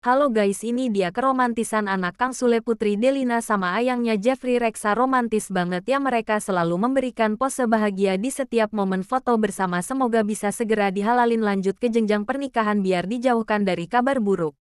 Halo guys ini dia keromantisan anak Kang Sule Putri Delina sama ayangnya Jeffrey Reksa romantis banget ya mereka selalu memberikan pose bahagia di setiap momen foto bersama semoga bisa segera dihalalin lanjut ke jenjang pernikahan biar dijauhkan dari kabar buruk.